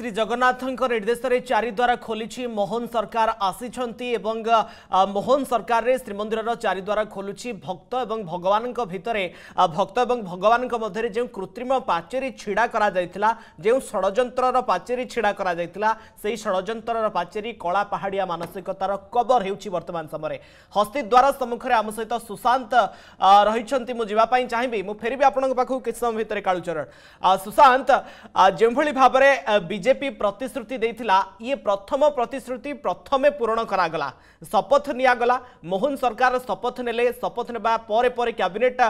শ্রী জগন্নাথঙ্কর নির্দেশে চারিদ্বার খোলিছি মোহন সরকার আসিছন্তি এবং মোহন সরকারের শ্রীমন্দিরর চারিদ্বার খোলুছি ভক্ত এবং ভগবানଙ୍କ ভিতরে ভক্ত এবং ভগবানଙ୍କ মধ্যে যে কৃত্রিম পাচেরি ছিড়া করা যাইতিলা যে ষড়যন্ত্রর পাচেরি ছিড়া করা যাইতিলা সেই ষড়যন্ত্রর পাচেরি কলা পাহাড়িয়া মানসিকতার কবর হেউছি বর্তমান সময়ে হস্তিদ্বার সম্মুখে আম সহিত সুশান্ত রহিছন্তি মু যিবা পাই চাহিবি মু ফেরিবি আপনাଙ୍କ পাখু কিছু সময় ভিতরে কালুচরণ সুশান্ত যেভাবে ভাবে ବିଜେପି ପ୍ରତିଶ୍ରୁତି ଦେଇଥିଲା ଇଏ ପ୍ରଥମ ପ୍ରତିଶ୍ରୁତି ପ୍ରଥମେ ପୂରଣ କରାଗଲା ଶପଥ ନିଆଗଲା ମୋହନ ସରକାର ଶପଥ ନେଲେ ଶପଥ ନେବା ପରେ ପରେ କ୍ୟାବିନେଟ୍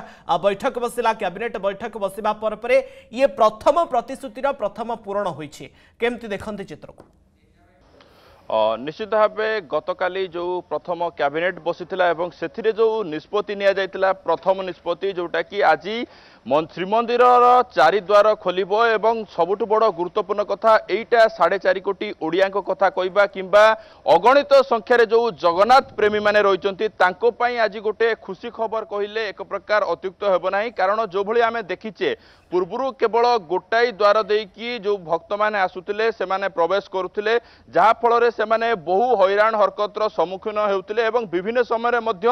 ବୈଠକ ବସିଲା କ୍ୟାବିନେଟ୍ ବୈଠକ ବସିବା ପରେ ପରେ ଇଏ ପ୍ରଥମ ପ୍ରତିଶ୍ରୁତିର ପ୍ରଥମ ପୂରଣ ହୋଇଛି କେମିତି ଦେଖନ୍ତି ଚିତ୍ରକୁ নিশ্চিত ভাবে গতকালি যে প্রথম ক্যাবিনেট বসি এবং সেথিরে যে নিষ্পতি নিয়া যাইতিলা প্রথম নিষ্পতি যেটা কি আজ শ্রীমন্দিরর চারিদ্বার খোলিব এবং সবুঠু বড় গুরুত্বপূর্ণ কথা এইটা সাড়ে চারি কোটি ওড়িয়া কথা কইবা কিংবা অগণিত সংখ্যায় যে জগন্নাথ প্রেমী মানে রয়েছেন তাঁপাই আজ গোটে খুশি খবর কহিলে এক প্রকার অত্যুক্ত হব না কারণ যেভাবে আমি দেখিছে পূর্বরু কেবল গোটাই দ্বার দিয়ে যে ভক্ত মানে আসুলে সে প্রবেশ করুলে যাফলের সে সেমানে বহু হইরাণ হরকতর সম্মুখীন হেউলে এবং বিভিন্ন সময়ের মধ্য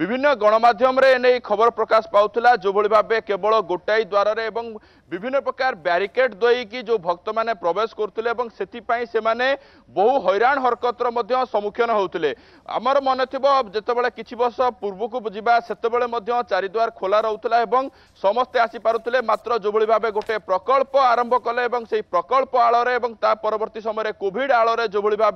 বিভিন্ন গণমাধ্যমে এনে খবর প্রকাশ পাওয়া যেভাবে ভাবে কেবল গোটাই দ্বারে এবং বিভিন্ন প্রকার ব্যারিকেড দইকি যে ভক্ত মানে প্রবেশ করুলে এবং সেপাই সেমানে বহু হইরাণ হরকতর মধ্য সম্মুখীন হেউলে আমার মনে থাকবে যেতবে কিছু বর্ষ পূর্বক যা সেতবে মধ্য চারিদ্বার খোলা রহুলা এবং সমস্তে আসিপারে মাত্র যেভাবে ভাবে গোটে প্রকল্প আরম্ভ কলে এবং সেই প্রকল্প আলরে এবং তা পরবর্তী সময় কোভিড আলরে যেভাবে ভাবে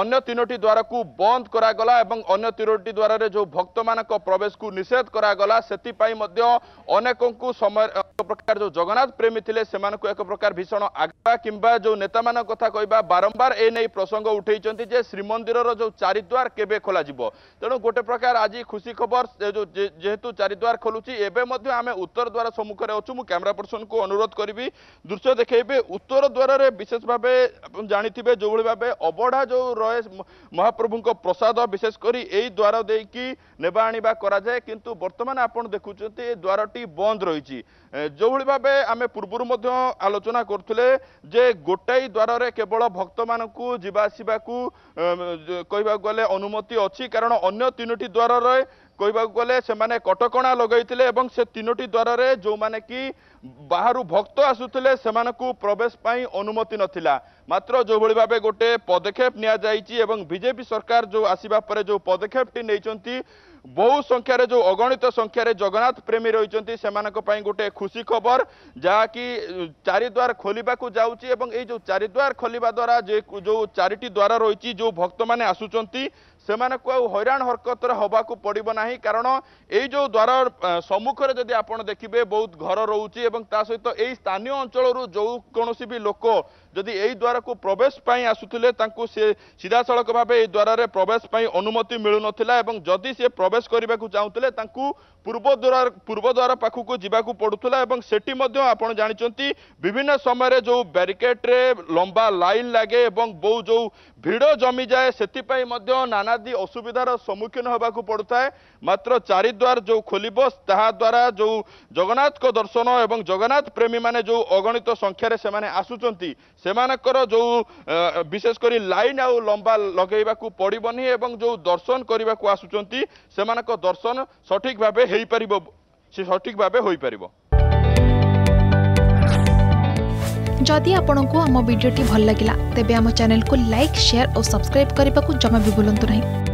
ଅନ୍ୟ ତିନୋଟି ଦ୍ୱାରକୁ ବନ୍ଦ କରାଗଲା ଏବଂ ଅନ୍ୟ ତିନୋଟି ଦ୍ୱାରରେ ଯେଉଁ ଭକ୍ତମାନଙ୍କ ପ୍ରବେଶକୁ ନିଷେଧ କରାଗଲା ସେଥିପାଇଁ ମଧ୍ୟ ଅନେକଙ୍କୁ ସମୟ ଏକ ପ୍ରକାର ଯେଉଁ ଜଗନ୍ନାଥ ପ୍ରେମୀ ଥିଲେ ସେମାନଙ୍କୁ ଏକ ପ୍ରକାର ଭୀଷଣ ଆଗ୍ରହ କିମ୍ବା ଯେଉଁ ନେତାମାନଙ୍କ କଥା କହିବା ବାରମ୍ବାର ଏ ନେଇ ପ୍ରସଙ୍ଗ ଉଠାଇଛନ୍ତି ଯେ ଶ୍ରୀମନ୍ଦିରର ଯେଉଁ ଚାରିଦ୍ୱାର କେବେ ଖୋଲାଯିବ ତେଣୁ ଗୋଟେ ପ୍ରକାର ଆଜି ଖୁସି ଖବର ଯେହେତୁ ଚାରିଦ୍ୱାର ଖୋଲୁଛି ଏବେ ମଧ୍ୟ ଆମେ ଉତ୍ତର ଦ୍ୱାର ସମ୍ମୁଖରେ ଅଛୁ ମୁଁ କ୍ୟାମେରା ପର୍ସନକୁ ଅନୁରୋଧ କରିବି ଦୃଶ୍ୟ ଦେଖେଇବେ ଉତ୍ତର ଦ୍ୱାରରେ ବିଶେଷ ଭାବେ ଆପଣ ଜାଣିଥିବେ ଯେଉଁଭଳି ଭାବେ ଅବଢ଼ା ଯେଉଁ ରହେ ମହାପ୍ରଭୁଙ୍କ ପ୍ରସାଦ ବିଶେଷ କରି ଏଇ ଦ୍ୱାର ଦେଇକି ନେବା ଆଣିବା କରାଯାଏ କିନ୍ତୁ ବର୍ତ୍ତମାନ ଆପଣ ଦେଖୁଛନ୍ତି ଏ ଦ୍ୱାରଟି ବନ୍ଦ ରହିଛି ଯେଉଁଭଳି ଭାବେ ଆମେ ପୂର୍ବରୁ ମଧ୍ୟ ଆଲୋଚନା କରୁଥିଲେ ଯେ ଗୋଟାଏ ଦ୍ୱାରରେ କେବଳ ଭକ୍ତମାନଙ୍କୁ ଯିବା ଆସିବାକୁ କହିବାକୁ ଗଲେ ଅନୁମତି ଅଛି କାରଣ ଅନ୍ୟ ତିନୋଟି ଦ୍ୱାରରେ କହିବାକୁ ଗଲେ ସେମାନେ କଟକଣା ଲଗାଇଥିଲେ ଏବଂ ସେ ତିନୋଟି ଦ୍ୱାରରେ ଯେଉଁମାନେ କି ବାହାରୁ ଭକ୍ତ ଆସୁଥିଲେ ସେମାନଙ୍କୁ ପ୍ରବେଶ ପାଇଁ ଅନୁମତି ନଥିଲା ମାତ୍ର ଯେଉଁଭଳି ଭାବେ ଗୋଟେ ପଦକ୍ଷେପ ନିଆଯାଇଛି ଏବଂ ବିଜେପି ସରକାର ଯେଉଁ ଆସିବା ପରେ ଯେଉଁ ପଦକ୍ଷେପଟି ନେଇଛନ୍ତି বহু সংখ্যার যে অগণিত সংখ্যার জগন্নাথ প্রেমী রয়েছেন সে গোটে খুশি খবর যা কি চারিদ্বার খোলা যাচ্ছি এবং এই যে চারিদ্বার খোলা দ্বারা যে চারিটি দ্বার রয়েছে যে ভক্ত মানে আসুচার ସେମାନଙ୍କୁ ଆଉ ହଇରାଣ ହରକତରେ ହେବାକୁ ପଡ଼ିବ ନାହିଁ କାରଣ ଏଇ ଯେଉଁ ଦ୍ୱାର ସମ୍ମୁଖରେ ଯଦି ଆପଣ ଦେଖିବେ ବହୁତ ଘର ରହୁଛି ଏବଂ ତା ସହିତ ଏଇ ସ୍ଥାନୀୟ ଅଞ୍ଚଳରୁ ଯେଉଁ କୌଣସି ବି ଲୋକ ଯଦି ଏଇ ଦ୍ୱାରକୁ ପ୍ରବେଶ ପାଇଁ ଆସୁଥିଲେ ତାଙ୍କୁ ସେ ସିଧାସଳଖ ଭାବେ ଏଇ ଦ୍ୱାରରେ ପ୍ରବେଶ ପାଇଁ ଅନୁମତି ମିଳୁନଥିଲା ଏବଂ ଯଦି ସେ ପ୍ରବେଶ କରିବାକୁ ଚାହୁଁଥିଲେ ତାଙ୍କୁ ପୂର୍ବଦ୍ୱାର ପୂର୍ବଦ୍ୱାର ପାଖକୁ ଯିବାକୁ ପଡ଼ୁଥିଲା ଏବଂ ସେଠି ମଧ୍ୟ ଆପଣ ଜାଣିଛନ୍ତି ବିଭିନ୍ନ ସମୟରେ ଯେଉଁ ବ୍ୟାରିକେଡ୍ରେ ଲମ୍ବା ଲାଇନ୍ ଲାଗେ ଏବଂ ବହୁ ଯେଉଁ ଭିଡ଼ ଜମିଯାଏ ସେଥିପାଇଁ ମଧ୍ୟ ନାନାଦି ଅସୁବିଧାର ସମ୍ମୁଖୀନ ହେବାକୁ ପଡ଼ୁଥାଏ ମାତ୍ର ଚାରିଦ୍ୱାର ଯେଉଁ ଖୋଲିବ ତାହାଦ୍ୱାରା ଯେଉଁ ଜଗନ୍ନାଥଙ୍କ ଦର୍ଶନ ଏବଂ ଜଗନ୍ନାଥ ପ୍ରେମୀମାନେ ଯେଉଁ ଅଗଣିତ ସଂଖ୍ୟାରେ ସେମାନେ ଆସୁଛନ୍ତି ସେମାନଙ୍କର ଯେଉଁ ବିଶେଷ କରି ଲାଇନ୍ ଆଉ ଲମ୍ବା ଲଗେଇବାକୁ ପଡ଼ିବନି ଏବଂ ଯେଉଁ ଦର୍ଶନ କରିବାକୁ ଆସୁଛନ୍ତି ସେମାନଙ୍କ ଦର୍ଶନ ସଠିକ୍ ଭାବେ से सठिक भावपर जदि आपण आम भिडी भल लगा तेब चेल को लाइक सेयार और सब्सक्राइब करने को जमा भी बुलां नहीं